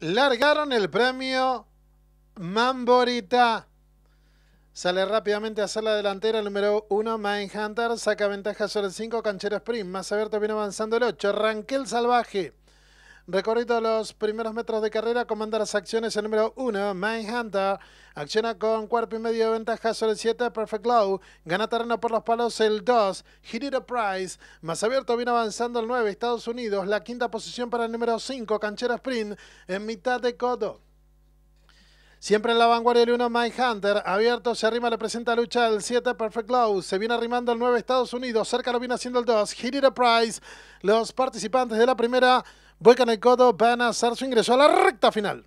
largaron el premio Mamborita. Sale rápidamente hacer la delantera el número 1, Mindhunter. Saca ventaja sobre el 5, Canchero Sprint. Más abierto viene avanzando el 8, Ranquel Salvaje. Recorrido los primeros metros de carrera, comanda las acciones el número 1, Mindhunter. Acciona con cuerpo y medio de ventaja sobre el 7, Perfect Low. Gana terreno por los palos el 2, A Price. Más abierto viene avanzando el 9, Estados Unidos. La quinta posición para el número 5, Canchera Sprint, en mitad de codo. Siempre en la vanguardia el 1, My Hunter. Abierto, se arrima, le presenta lucha el 7, Perfect Low. Se viene arrimando el 9, Estados Unidos. Cerca lo viene haciendo el 2, A Price. Los participantes de la primera Vuelcan el codo, van a hacer su ingreso a la recta final.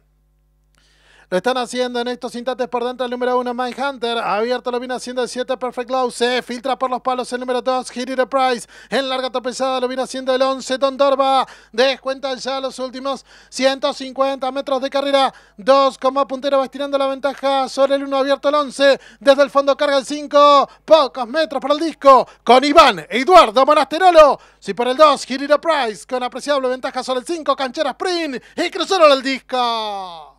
Lo están haciendo en estos instantes por dentro el número 1, Mindhunter. Abierto lo viene haciendo el 7, Perfect Law. Se filtra por los palos el número 2, Hit Price. En larga tropezada lo viene haciendo el 11, Don Dorba. Descuenta ya los últimos 150 metros de carrera. Dos como puntero va estirando la ventaja sobre el 1, abierto el 11. Desde el fondo carga el 5. Pocos metros para el disco. Con Iván, Eduardo Monasterolo. Si por el 2, Hit Price. Con apreciable ventaja sobre el 5, Canchera Sprint. Y cruzaron el disco.